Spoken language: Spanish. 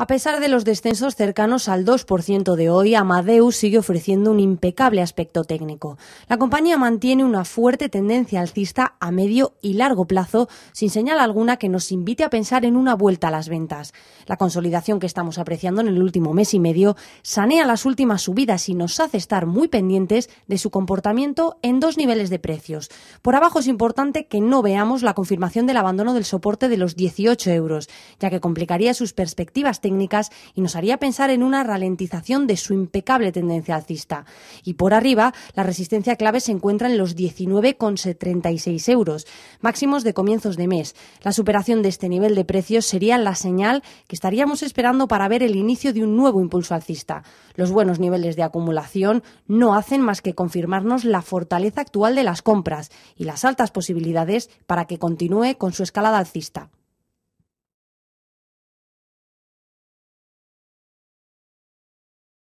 A pesar de los descensos cercanos al 2% de hoy, Amadeus sigue ofreciendo un impecable aspecto técnico. La compañía mantiene una fuerte tendencia alcista a medio y largo plazo, sin señal alguna que nos invite a pensar en una vuelta a las ventas. La consolidación que estamos apreciando en el último mes y medio sanea las últimas subidas y nos hace estar muy pendientes de su comportamiento en dos niveles de precios. Por abajo es importante que no veamos la confirmación del abandono del soporte de los 18 euros, ya que complicaría sus perspectivas técnicas y nos haría pensar en una ralentización de su impecable tendencia alcista. Y por arriba, la resistencia clave se encuentra en los 19,76 euros, máximos de comienzos de mes. La superación de este nivel de precios sería la señal que estaríamos esperando para ver el inicio de un nuevo impulso alcista. Los buenos niveles de acumulación no hacen más que confirmarnos la fortaleza actual de las compras y las altas posibilidades para que continúe con su escalada alcista.